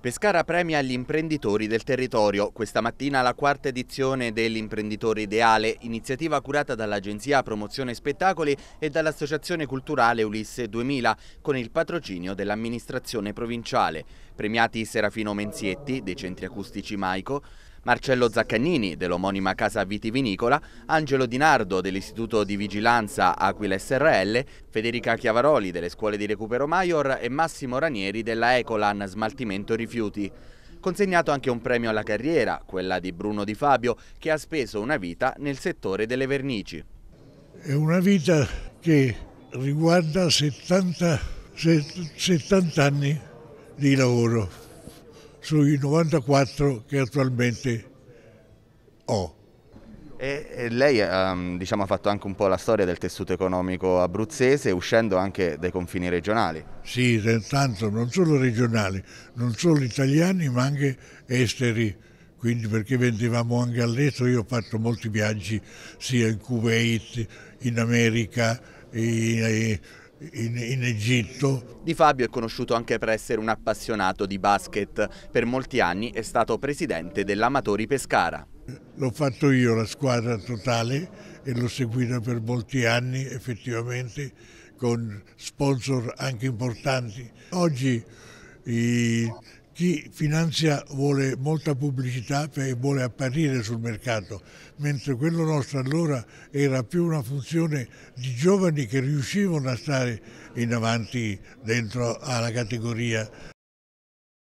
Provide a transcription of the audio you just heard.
Pescara premia gli imprenditori del territorio. Questa mattina la quarta edizione dell'Imprenditore Ideale, iniziativa curata dall'Agenzia Promozione Spettacoli e dall'Associazione Culturale Ulisse 2000 con il patrocinio dell'amministrazione provinciale. Premiati Serafino Menzietti dei Centri Acustici Maico, Marcello Zaccagnini dell'omonima casa vitivinicola, Angelo Di Nardo dell'Istituto di Vigilanza Aquila SRL, Federica Chiavaroli delle scuole di recupero Maior e Massimo Ranieri della Ecolan Smaltimento Rifiuti. Consegnato anche un premio alla carriera, quella di Bruno Di Fabio, che ha speso una vita nel settore delle vernici. È una vita che riguarda 70, 70 anni di lavoro sui 94 che attualmente ho. E lei ehm, diciamo, ha fatto anche un po' la storia del tessuto economico abruzzese, uscendo anche dai confini regionali. Sì, tanto non solo regionali, non solo italiani, ma anche esteri. Quindi perché vendevamo anche all'estero, io ho fatto molti viaggi sia in Kuwait, in America, in, in eh, in, in, Egitto. Di Fabio è conosciuto anche per essere un appassionato di basket. Per molti anni è stato presidente dell'Amatori Pescara. L'ho fatto io la squadra totale e l'ho seguita per molti anni effettivamente con sponsor anche importanti. Oggi i chi finanzia vuole molta pubblicità e vuole apparire sul mercato, mentre quello nostro allora era più una funzione di giovani che riuscivano a stare in avanti dentro alla categoria.